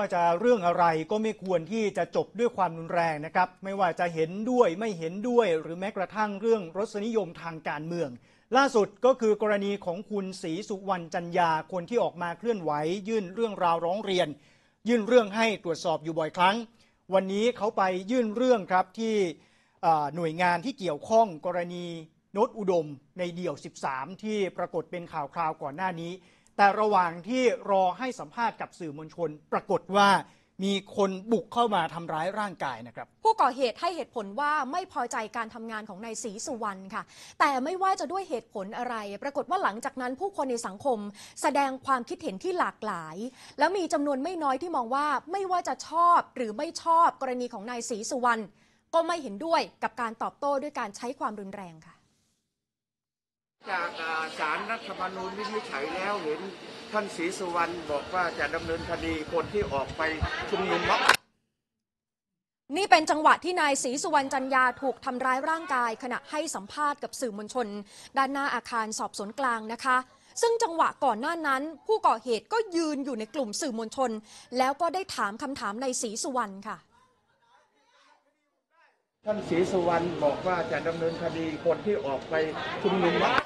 ว่าจะเรื่องอะไรก็ไม่ควรที่จะจบด้วยความรุนแรงนะครับ ไม่ว่าจะเห็นด้วยไม่เห็นด้วยหรือแม้กระทั่งเรื่องรสนิยมทางการเมือง ล่าสุดก็คือกรณีของคุณศรีสุวรรณจันยาคนที่ออกมาเคลื่อนไหว ยื่นเรื่องราวร้องเรียน ยื่นเรื่องให้ตรวจสอบอยู่บ่อยครั้ง วันนี้เขาไปยื่นเรื่องครับที่หน่วยงานที่เกี่ยวข้องกรณีโนตอุดม ในเดี่ยว 13 ที่ปรากฏเป็นข่าวคราวก่อนหน้านี้แต่ระหว่างที่รอให้สัมภาษณ์กับสื่อมวลชน ปรากฏว่ามีคนบุกเข้ามาทำร้ายร่างกายนะครับผู้ก่อเหตุให้เหตุผลว่าไม่พอใจการทำงานของนายศรีสุวรรณค่ะ แต่ไม่ว่าจะด้วยเหตุผลอะไร ปรากฏว่าหลังจากนั้น ผู้คนในสังคมแสดงความคิดเห็นที่หลากหลาย แล้วมีจำนวนไม่น้อยที่มองว่าไม่ว่าจะชอบหรือไม่ชอบกรณีของนายศรีสุวรรณก็ไม่เห็นด้วยกับการตอบโต้ด้วยการใช้ความรุนแรงค่ะจากสารรัฐธรรมนูญวินิจฉัยแล้วเห็นท่านศรีสุวรรณบอกว่าจะดำเนินคดีคนที่ออกไปชุมนุมม็อนี่เป็นจังหวะที่นายศรีสุวรรณจันยา ถูกทำร้ายร่างกาย ขณะให้สัมภาษณ์กับสื่อมวลชน ด้านหน้าอาคารสอบสวนกลางนะคะ ซึ่งจังหวะก่อนหน้านั้นผู้ก่อเหตุก็ยืนอยู่ในกลุ่มสื่อมวลชนแล้วก็ได้ถามคำถามนายศรีสุวรรณค่ะท่านศรีสุวรรณบอกว่าจะดำเนินคดีคนที่ออกไปชุมนุมวัอ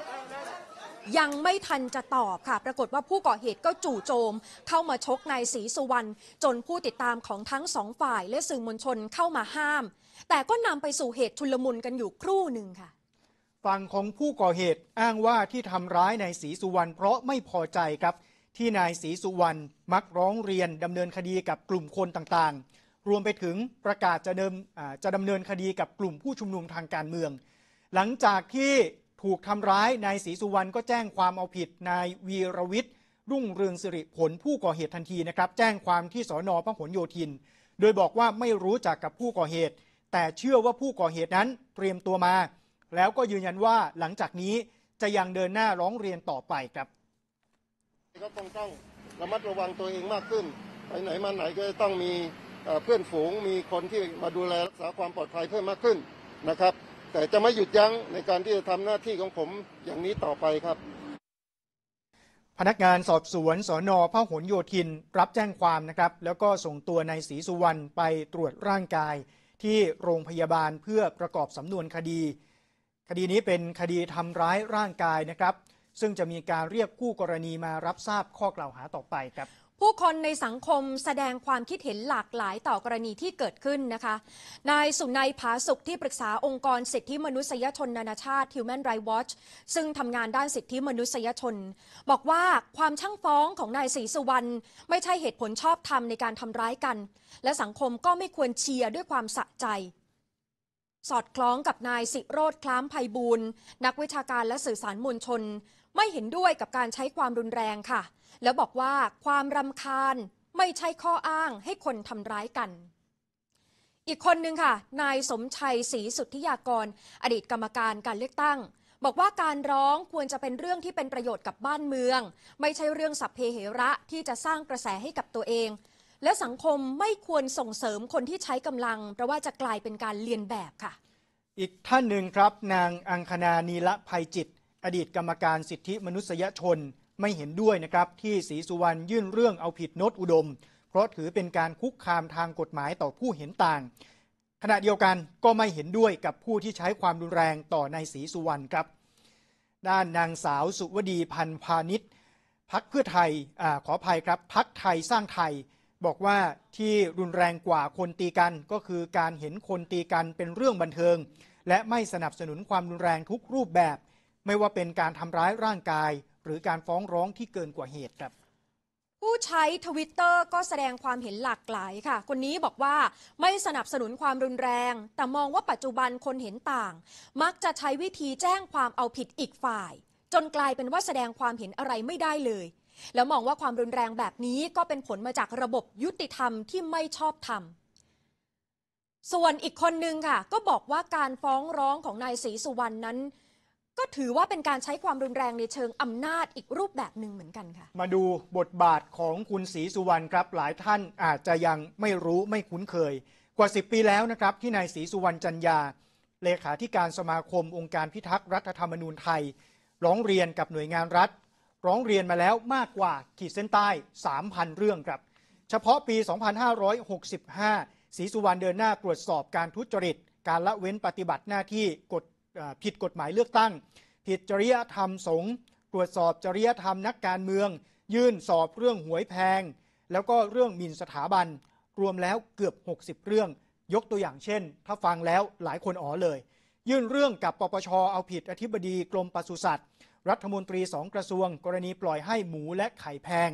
ยังไม่ทันจะตอบค่ะ ปรากฏว่าผู้ก่อเหตุก็จู่โจม เข้ามาชกนายศรีสุวรรณจนผู้ติดตามของทั้งสองฝ่าย และสื่อมวลชนเข้ามาห้าม แต่ก็นำไปสู่เหตุชุลมุนกันอยู่ครู่หนึ่งค่ะฝั่งของผู้ก่อเหตุอ้างว่าที่ทำร้ายนายศรีสุวรรณเพราะไม่พอใจครับ ที่นายศรีสุวรรณมักร้องเรียนดำเนินคดีกับกลุ่มคนต่างๆ รวมไปถึงประกาศจะเดิมจะดำเนินคดีกับกลุ่มผู้ชุมนุมทางการเมือง หลังจากที่ถูกทำร้ายนายศรีสุวรรณก็แจ้งความเอาผิดนายวีรวิทย์รุ่งเรืองสิริผลผู้ก่อเหตุทันทีนะครับ แจ้งความที่สอนอพหลโยธิน โดยบอกว่าไม่รู้จักกับผู้ก่อเหตุ แต่เชื่อว่าผู้ก่อเหตุนั้นเตรียมตัวมา แล้วก็ยืนยันว่าหลังจากนี้จะยังเดินหน้าร้องเรียนต่อไปครับ ก็ต้องต้องระมัดระวังตัวเองมากขึ้นไปไหนมาไหนก็ต้องมีเพื่อนฝูง มีคนที่มาดูแลรักษาความปลอดภัยเพิ่มมากขึ้นนะครับแต่จะไม่หยุดยั้งในการที่จะทำหน้าที่ของผมอย่างนี้ต่อไปครับ พนักงานสอบสวนสอนอพหลโยธินรับแจ้งความนะครับ แล้วก็ส่งตัวนายศรีสุวรรณไปตรวจร่างกาย ที่โรงพยาบาลเพื่อประกอบสำนวนคดี คดีนี้เป็นคดีทำร้ายร่างกายนะครับ ซึ่งจะมีการเรียกคู่กรณีมารับทราบข้อกล่าวหาต่อไปครับผู้คนในสังคมแสดงความคิดเห็นหลากหลายต่อกรณีที่เกิดขึ้นนะคะ นายสุนัยผาสุขที่ปรึกษาองค์กรสิทธิมนุษยชนนานาชาติ Human Rights Watch ซึ่งทำงานด้านสิทธิมนุษยชน บอกว่าความช่างฟ้องของนายศรีสุวรรณไม่ใช่เหตุผลชอบธรรมในการทำร้ายกัน และสังคมก็ไม่ควรเชียร์ด้วยความสะใจ สอดคล้องกับนายสิโรธคล้ามไพบูลนักวิชาการและสื่อสารมวลชนไม่เห็นด้วยกับการใช้ความรุนแรงค่ะ แล้วบอกว่าความรำคาญไม่ใช่ข้ออ้างให้คนทำร้ายกัน อีกคนหนึ่งค่ะ นายสมชัยศรีสุทธิยากร อดีตกรรมการการเลือกตั้ง บอกว่าการร้องควรจะเป็นเรื่องที่เป็นประโยชน์กับบ้านเมือง ไม่ใช่เรื่องสัพเพเหระที่จะสร้างกระแสให้กับตัวเอง และสังคมไม่ควรส่งเสริมคนที่ใช้กำลังเพราะว่าจะกลายเป็นการเลียนแบบค่ะ อีกท่านหนึ่งครับ นางอังคณานีละภัยจิตอดีตกรรมการสิทธิมนุษยชนไม่เห็นด้วยนะครับ ที่ศรีสุวรรณยื่นเรื่องเอาผิดนตอุดม เพราะถือเป็นการคุกคามทางกฎหมายต่อผู้เห็นต่าง ขณะเดียวกันก็ไม่เห็นด้วยกับผู้ที่ใช้ความรุนแรงต่อนายศรีสุวรรณครับด้านนางสาวสุวดีพันพาณิชย์พักเพื่อไทยอขออภัยครับพักไทยสร้างไทย บอกว่าที่รุนแรงกว่าคนตีกันก็คือการเห็นคนตีกันเป็นเรื่องบันเทิง และไม่สนับสนุนความรุนแรงทุกรูปแบบไม่ว่าเป็นการทำร้ายร่างกายหรือการฟ้องร้องที่เกินกว่าเหตุครับ ผู้ใช้ทวิตเตอร์ก็แสดงความเห็นหลากหลายค่ะ คนนี้บอกว่าไม่สนับสนุนความรุนแรง แต่มองว่าปัจจุบันคนเห็นต่าง มักจะใช้วิธีแจ้งความเอาผิดอีกฝ่าย จนกลายเป็นว่าแสดงความเห็นอะไรไม่ได้เลย แล้วมองว่าความรุนแรงแบบนี้ก็เป็นผลมาจากระบบยุติธรรมที่ไม่ชอบธรรม ส่วนอีกคนนึงค่ะ ก็บอกว่าการฟ้องร้องของนายศรีสุวรรณนั้นก็ถือว่าเป็นการใช้ความรุนแรงในเชิงอำนาจอีกรูปแบบหนึ่งเหมือนกันค่ะ มาดูบทบาทของคุณศรีสุวรรณครับหลายท่านอาจจะยังไม่รู้ไม่คุ้นเคย กว่า 10 ปีแล้วนะครับที่นายศรีสุวรรณจันยาเลขาธิการสมาคมองค์การพิทักษ์รัฐธรรมนูญไทย ร้องเรียนกับหน่วยงานรัฐ ร้องเรียนมาแล้วมากกว่าขีดเส้นใต้ 3,000 เรื่องครับเฉพาะปี 2565ศรีสุวรรณเดินหน้าตรวจสอบการทุจริต การละเว้นปฏิบัติหน้าที่กฎผิดกฎหมายเลือกตั้ง ผิดจริยธรรมสงฆ์ตรวจสอบจริยธรรมนักการเมือง ยื่นสอบเรื่องหวยแพง แล้วก็เรื่องมินสถาบัน รวมแล้วเกือบ 60 เรื่อง ยกตัวอย่างเช่น ถ้าฟังแล้วหลายคนอ๋อเลย ยื่นเรื่องกับปปชเอาผิดอธิบดีกรมปศุสัตว์ รัฐมนตรีสองกระทรวงกรณีปล่อยให้หมูและไข่แพง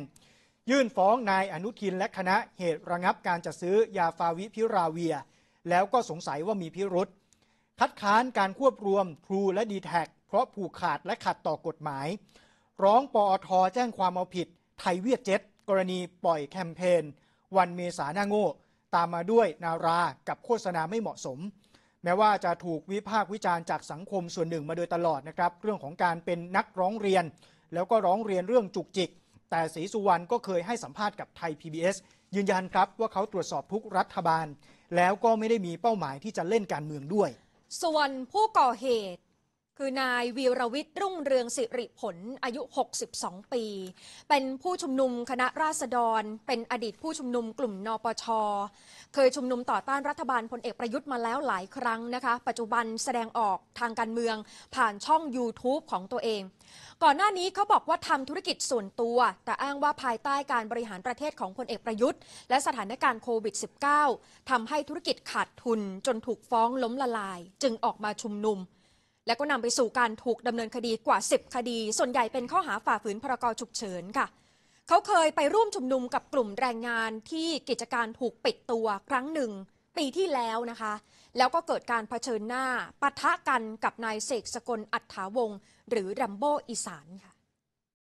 ยื่นฟ้องนายอนุทินและคณะเหตุระงับการจัดซื้อยาฟาวิพิราเวีย แล้วก็สงสัยว่ามีพิรุษคัดค้านการควบรวมพรูและดีแทกเพราะผูกขาดและขัดต่อกฎหมาย ร้องปอท แจ้งความเอาผิดไทยเวียดเจ็ตกรณีปล่อยแคมเปญวันเมษาหน้าโง่ตามมาด้วยนารากับโฆษณาไม่เหมาะสม แม้ว่าจะถูกวิพากษ์วิจารณ์จากสังคมส่วนหนึ่งมาโดยตลอดนะครับ เรื่องของการเป็นนักร้องเรียน แล้วก็ร้องเรียนเรื่องจุกจิกแต่ศรีสุวรรณก็เคยให้สัมภาษณ์กับไทย PBS ยืนยันครับว่าเขาตรวจสอบทุกรัฐบาล แล้วก็ไม่ได้มีเป้าหมายที่จะเล่นการเมืองด้วยส่วนผู้ก่อเหตุคือนายวีรวิทย์รุ่งเรืองสิริผลอายุ 62 ปี เป็นผู้ชุมนุมคณะราษฎร เป็นอดีตผู้ชุมนุมกลุ่ม นปช เคยชุมนุมต่อต้านรัฐบาลพลเอกประยุทธ์มาแล้วหลายครั้งนะคะ ปัจจุบันแสดงออกทางการเมืองผ่านช่อง YouTube ของตัวเอง ก่อนหน้านี้เขาบอกว่าทำธุรกิจส่วนตัว แต่อ้างว่าภายใต้การบริหารประเทศของพลเอกประยุทธ์ และสถานการณ์โควิด -19 ทำให้ธุรกิจขาดทุนจนถูกฟ้องล้มละลายจึงออกมาชุมนุมและก็นำไปสู่การถูกดำเนินคดีกว่า 10 คดี ส่วนใหญ่เป็นข้อหาฝ่าฝืนพรกฉุกเฉินค่ะ เขาเคยไปร่วมชุมนุมกับกลุ่มแรงงานที่กิจการถูกปิดตัวครั้งหนึ่ง ปีที่แล้วนะคะ แล้วก็เกิดการเผชิญหน้าปะทะกันกับนายเสกสกลอัฐาวงหรือ รัมโบอีสานค่ะ